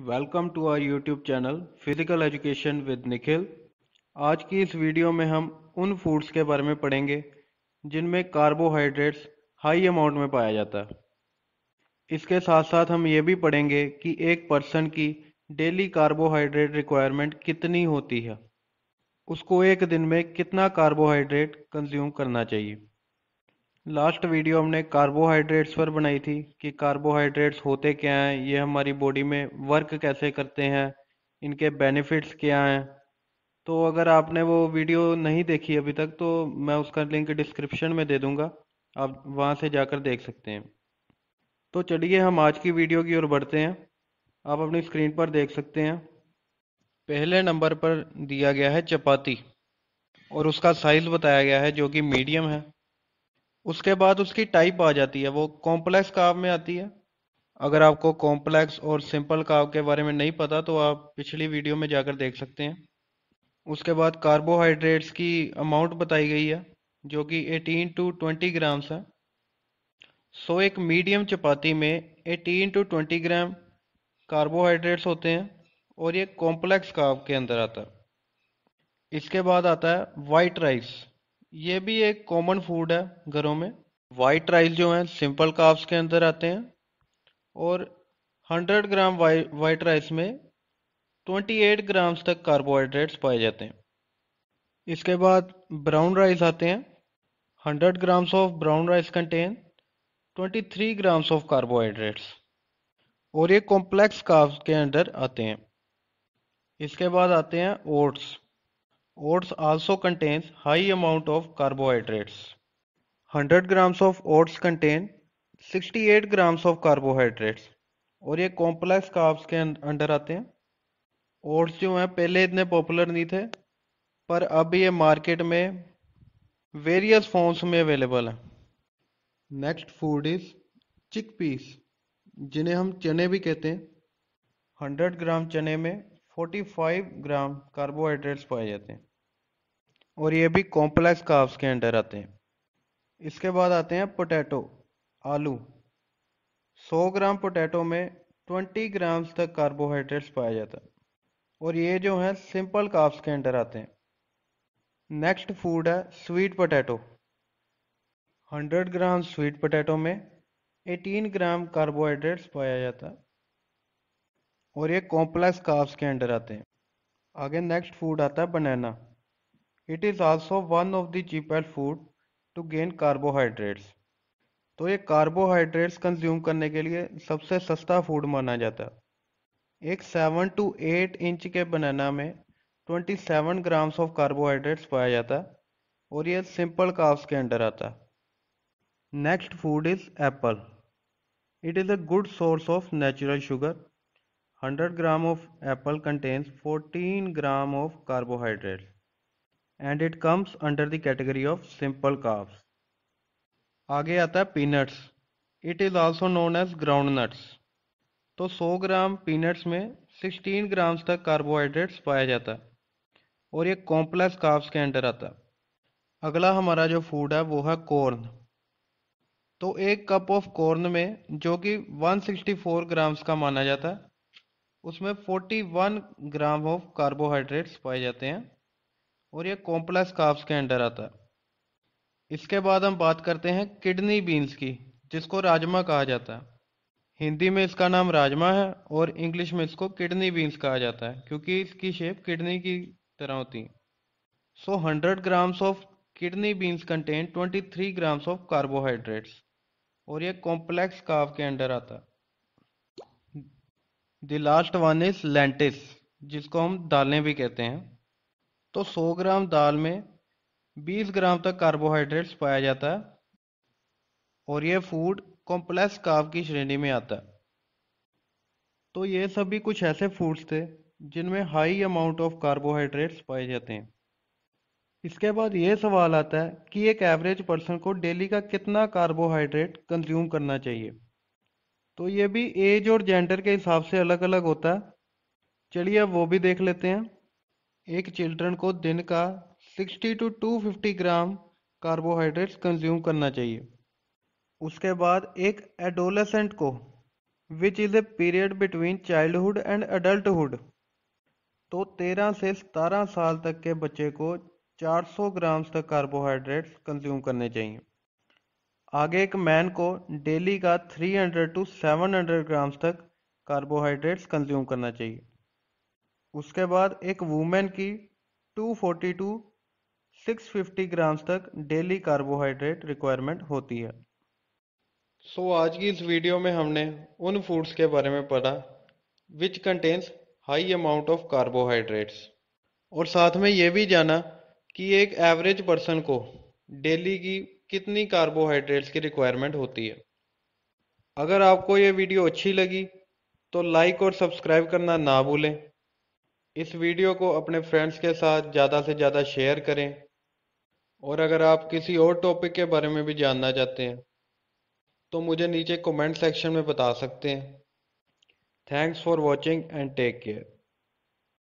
Welcome to our YouTube channel physical education with Nikhil आज की इस वीडियो में हम उन फूड्स के बारे में पढ़ेंगे जिनमें कार्बोहाइड्रेट्स हाई अमाउंट में पाया जाता है इसके साथ साथ हम ये भी पढ़ेंगे कि एक पर्सन की डेली कार्बोहाइड्रेट रिक्वायरमेंट कितनी होती है उसको एक दिन में कितना कार्बोहाइड्रेट कंज्यूम करना चाहिए लास्ट वीडियो हमने कार्बोहाइड्रेट्स पर बनाई थी कि कार्बोहाइड्रेट्स होते क्या हैं ये हमारी बॉडी में वर्क कैसे करते हैं इनके बेनिफिट्स क्या हैं तो अगर आपने वो वीडियो नहीं देखी अभी तक तो मैं उसका लिंक डिस्क्रिप्शन में दे दूंगा आप वहाँ से जाकर देख सकते हैं तो चलिए हम आज की वीडियो की ओर बढ़ते हैं आप अपनी स्क्रीन पर देख सकते हैं पहले नंबर पर दिया गया है चपाती और उसका साइज बताया गया है जो कि मीडियम है उसके बाद उसकी टाइप आ जाती है वो कॉम्प्लेक्स काव में आती है अगर आपको कॉम्प्लेक्स और सिंपल काव के बारे में नहीं पता तो आप पिछली वीडियो में जाकर देख सकते हैं उसके बाद कार्बोहाइड्रेट्स की अमाउंट बताई गई है जो कि 18 टू 20 ग्राम्स है सो एक मीडियम चपाती में 18 टू 20 ग्राम कार्बोहाइड्रेट्स होते हैं और ये कॉम्प्लेक्स काव के अंदर आता है इसके बाद आता है वाइट राइस ये भी एक कॉमन फूड है घरों में वाइट राइस जो हैं सिंपल काफ्स के अंदर आते हैं और 100 ग्राम वाइट राइस में 28 ग्राम्स तक कार्बोहाइड्रेट्स पाए जाते हैं इसके बाद ब्राउन राइस आते हैं 100 grams of brown rice contain 23 grams of carbohydrates और ये कॉम्प्लेक्स काफ्स के अंदर आते हैं इसके बाद आते हैं oats Oats also contains high amount of carbohydrates. 100 grams of oats contain 68 grams of carbohydrates. और ये कॉम्प्लेक्स काब्स के अंडर आते हैं ओट्स जो हैं पहले इतने पॉपुलर नहीं थे पर अब ये मार्केट में वेरियस फॉर्म्स में अवेलेबल है next food is chickpeas जिन्हें हम चने भी कहते हैं 100 ग्राम चने में 45 ग्राम कार्बोहाइड्रेट्स पाए जाते हैं और ये भी कॉम्प्लेक्स काव्स के अंडर आते हैं इसके बाद आते हैं पोटैटो आलू 100 ग्राम पोटैटो में 20 ग्राम्स तक कार्बोहाइड्रेट्स पाया जाता है और ये जो है सिंपल काव्स के अंडर आते हैं नेक्स्ट फूड है sweet potato 100 gram sweet potato में 18 ग्राम कार्बोहाइड्रेट्स पाया जाता है और ये कॉम्प्लेक्स काफ्स के अंडर आते हैं आगे नेक्स्ट फूड आता है banana it is also one of the cheapest food to gain carbohydrates तो ये कार्बोहाइड्रेट्स कंज्यूम करने के लिए सबसे सस्ता फूड माना जाता है एक सेवन टू एट इंच के बनाना में twenty seven grams of carbohydrates पाया जाता है और ये सिंपल काफ्स के अंडर आता है next food is apple it is a good source of natural sugar 100 gram of apple contains 14 gram of carbohydrate and it comes under the category of simple carbs आगे आता है peanuts it is also known as ground nuts तो 100 ग्राम peanuts में 16 ग्राम तक carbohydrates पाया जाता है और ये कॉम्प्लेक्स काफ्स के अंडर आता है अगला हमारा जो फूड है वो है कॉर्न तो एक कप ऑफ कॉर्न में जो कि 164 सिक्सटी ग्राम्स का माना जाता है उसमें 41 ग्राम ऑफ कार्बोहाइड्रेट्स पाए जाते हैं और ये कॉम्प्लेक्स काफ्स के अंडर आता है इसके बाद हम बात करते हैं किडनी बीन्स की जिसको राजमा कहा जाता है हिंदी में इसका नाम राजमा है और इंग्लिश में इसको किडनी बीन्स कहा जाता है क्योंकि इसकी शेप किडनी की तरह होती है so hundred grams of kidney beans contain twenty three grams of carbohydrates और ये कॉम्प्लेक्स काव के अंडर आता है the last one is lentils जिसको हम दालें भी कहते हैं तो 100 ग्राम दाल में 20 ग्राम तक कार्बोहाइड्रेट्स पाया जाता है और यह फूड कॉम्प्लेक्स काव की श्रेणी में आता है तो ये सभी कुछ ऐसे फूड्स थे जिनमें हाई अमाउंट ऑफ कार्बोहाइड्रेट्स पाए जाते हैं इसके बाद ये सवाल आता है कि एक एवरेज पर्सन को डेली का कितना कार्बोहाइड्रेट कंज्यूम करना चाहिए तो ये भी एज और जेंडर के हिसाब से अलग अलग होता है चलिए अब वो भी देख लेते हैं एक चिल्ड्रन को दिन का 60 टू 250 ग्राम कार्बोहाइड्रेट्स कंज्यूम करना चाहिए उसके बाद एक एडोलेसेंट को which is a period between childhood and adulthood तो 13 से 17 साल तक के बच्चे को 400 ग्राम्स तक कार्बोहाइड्रेट्स कंज्यूम करने चाहिए आगे एक मैन को डेली का 300 टू 700 ग्राम्स तक कार्बोहाइड्रेट्स कंज्यूम करना चाहिए उसके बाद एक वूमेन की 240 टू 650 ग्राम्स तक डेली कार्बोहाइड्रेट रिक्वायरमेंट होती है सो so, आज की इस वीडियो में हमने उन फूड्स के बारे में पढ़ा which contains high amount of carbohydrates और साथ में ये भी जाना कि एक एवरेज पर्सन को डेली की कितनी कार्बोहाइड्रेट्स की रिक्वायरमेंट होती है अगर आपको ये वीडियो अच्छी लगी तो लाइक और सब्सक्राइब करना ना भूलें इस वीडियो को अपने फ्रेंड्स के साथ ज़्यादा से ज़्यादा शेयर करें और अगर आप किसी और टॉपिक के बारे में भी जानना चाहते हैं तो मुझे नीचे कमेंट सेक्शन में बता सकते हैं thanks for watching and take care